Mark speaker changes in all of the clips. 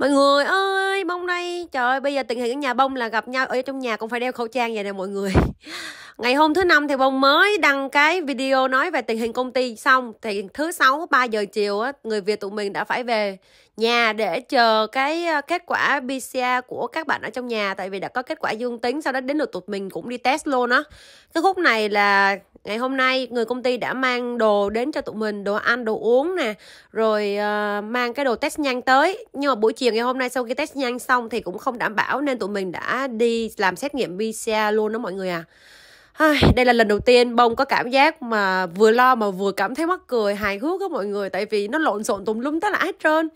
Speaker 1: mọi người ơi bông đây trời ơi bây giờ tình hình ở nhà bông là gặp nhau ở trong nhà cũng phải đeo khẩu trang vậy nè mọi người ngày hôm thứ năm thì bông mới đăng cái video nói về tình hình công ty xong thì thứ sáu 3 giờ chiều á người việt tụi mình đã phải về nhà để chờ cái ờ, kết quả pcr của các bạn ở trong nhà tại vì đã có kết quả dương tính sau đó đến lượt tụi mình cũng đi test luôn á cái khúc này là ngày hôm nay người công ty đã mang đồ đến cho tụi mình đồ ăn đồ uống nè rồi uh, mang cái đồ test nhanh tới nhưng mà buổi chiều ngày hôm nay sau khi test nhanh xong thì cũng không đảm bảo nên tụi mình đã đi làm xét nghiệm pcr luôn đó mọi người à đây là lần đầu tiên bông có cảm giác mà vừa lo mà vừa cảm thấy mắc cười hài hước á mọi người tại vì nó lộn xộn tùm lum tất là hết trơn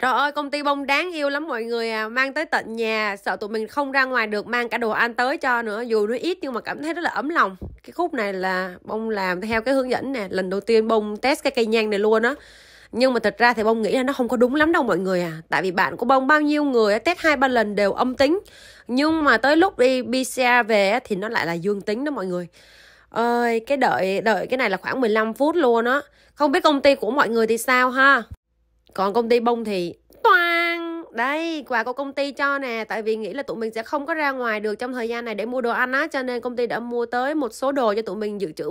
Speaker 1: Trời ơi, công ty bông đáng yêu lắm mọi người à, mang tới tận nhà, sợ tụi mình không ra ngoài được mang cả đồ ăn tới cho nữa, dù nó ít nhưng mà cảm thấy rất là ấm lòng. Cái khúc này là bông làm theo cái hướng dẫn nè, lần đầu tiên bông test cái cây nhang này luôn á. Nhưng mà thật ra thì bông nghĩ là nó không có đúng lắm đâu mọi người à, tại vì bạn của bông bao nhiêu người test hai ba lần đều âm tính, nhưng mà tới lúc đi PCR về thì nó lại là dương tính đó mọi người ơi cái đợi đợi cái này là khoảng 15 phút luôn á không biết công ty của mọi người thì sao ha còn công ty bông thì toang đây quà của công ty cho nè tại vì nghĩ là tụi mình sẽ không có ra ngoài được trong thời gian này để mua đồ ăn á cho nên công ty đã mua tới một số đồ cho tụi mình dự trữ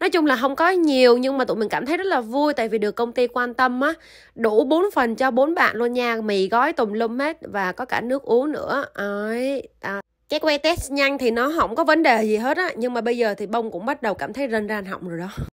Speaker 1: nói chung là không có nhiều nhưng mà tụi mình cảm thấy rất là vui tại vì được công ty quan tâm á đủ bốn phần cho bốn bạn luôn nha mì gói tùm lum hết và có cả nước uống nữa ấy à cái que test nhanh thì nó không có vấn đề gì hết á nhưng mà bây giờ thì bông cũng bắt đầu cảm thấy rên ran họng rồi đó